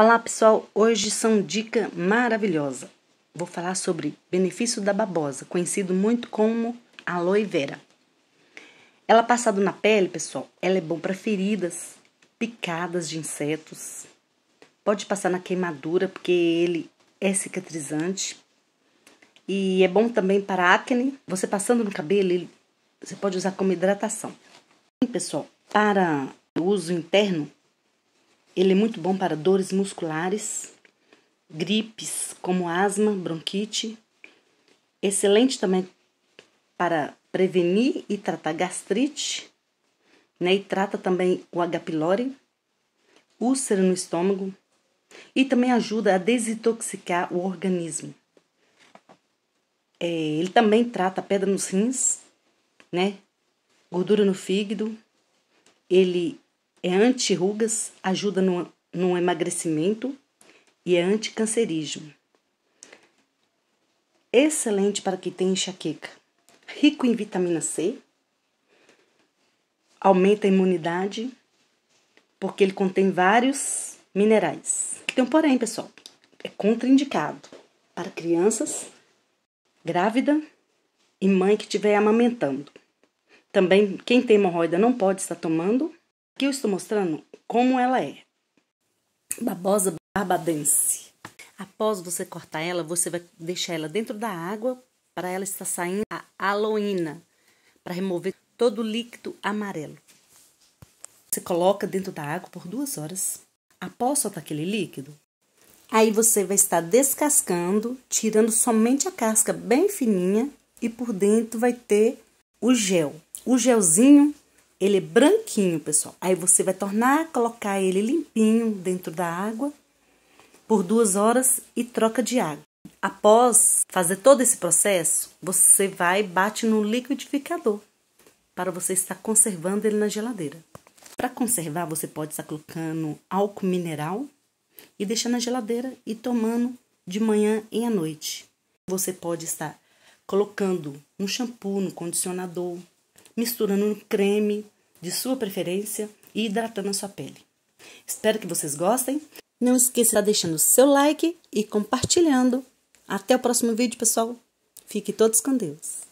Olá pessoal, hoje são dica maravilhosa. Vou falar sobre benefício da babosa, conhecido muito como aloe vera. Ela passado na pele, pessoal, ela é bom para feridas, picadas de insetos. Pode passar na queimadura porque ele é cicatrizante. E é bom também para acne. Você passando no cabelo, ele, você pode usar como hidratação. E, pessoal, para uso interno, ele é muito bom para dores musculares, gripes como asma, bronquite. Excelente também para prevenir e tratar gastrite, né? E trata também o H. pylori, úlcera no estômago e também ajuda a desintoxicar o organismo. É, ele também trata pedra nos rins, né? Gordura no fígado. Ele é anti-rugas, ajuda no, no emagrecimento e é anticancerígeno. Excelente para quem tem enxaqueca. Rico em vitamina C, aumenta a imunidade, porque ele contém vários minerais. Tem porém, pessoal, é contraindicado para crianças, grávida e mãe que estiver amamentando. Também quem tem hemorroida não pode estar tomando Aqui eu estou mostrando como ela é. Babosa barbadense. Após você cortar ela, você vai deixar ela dentro da água para ela estar saindo a aloína, para remover todo o líquido amarelo. Você coloca dentro da água por duas horas. Após soltar aquele líquido, aí você vai estar descascando, tirando somente a casca bem fininha e por dentro vai ter o gel. O gelzinho ele é branquinho, pessoal. Aí você vai tornar colocar ele limpinho dentro da água por duas horas e troca de água. Após fazer todo esse processo, você vai e bate no liquidificador para você estar conservando ele na geladeira. Para conservar, você pode estar colocando álcool mineral e deixando na geladeira e tomando de manhã e à noite. Você pode estar colocando no shampoo, no condicionador, misturando no creme, de sua preferência e hidratando a sua pele. Espero que vocês gostem. Não esqueça de estar deixando o seu like e compartilhando. Até o próximo vídeo, pessoal. Fiquem todos com Deus.